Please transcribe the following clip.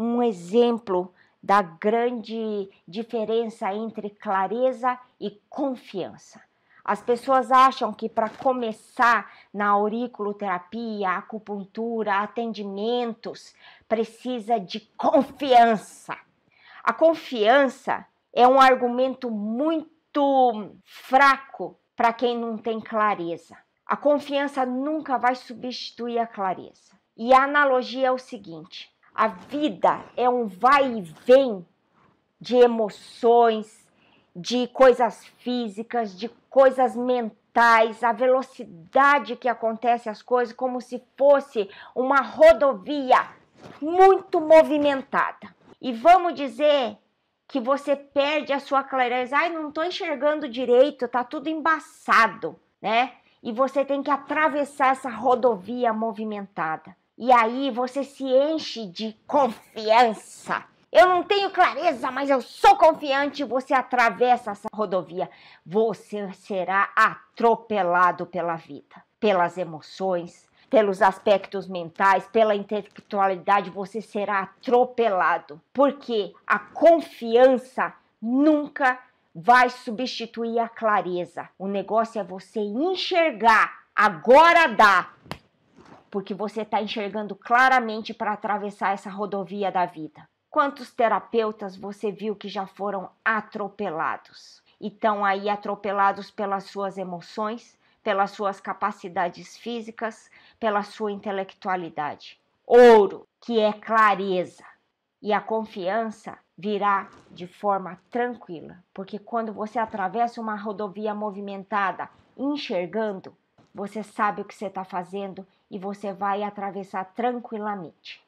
um exemplo da grande diferença entre clareza e confiança. As pessoas acham que para começar na auriculoterapia, acupuntura, atendimentos, precisa de confiança. A confiança é um argumento muito fraco para quem não tem clareza. A confiança nunca vai substituir a clareza. E a analogia é o seguinte: a vida é um vai e vem de emoções, de coisas físicas, de coisas mentais, a velocidade que acontece as coisas, como se fosse uma rodovia muito movimentada. E vamos dizer que você perde a sua clareza, ai, não estou enxergando direito, tá tudo embaçado, né? E você tem que atravessar essa rodovia movimentada. E aí você se enche de confiança. Eu não tenho clareza, mas eu sou confiante. Você atravessa essa rodovia, você será atropelado pela vida, pelas emoções, pelos aspectos mentais, pela intelectualidade, você será atropelado. Porque a confiança nunca vai substituir a clareza. O negócio é você enxergar. Agora dá, porque você está enxergando claramente para atravessar essa rodovia da vida. Quantos terapeutas você viu que já foram atropelados? E estão aí atropelados pelas suas emoções, pelas suas capacidades físicas, pela sua intelectualidade. Ouro, que é clareza. E a confiança virá de forma tranquila, porque quando você atravessa uma rodovia movimentada, enxergando, você sabe o que você está fazendo e você vai atravessar tranquilamente.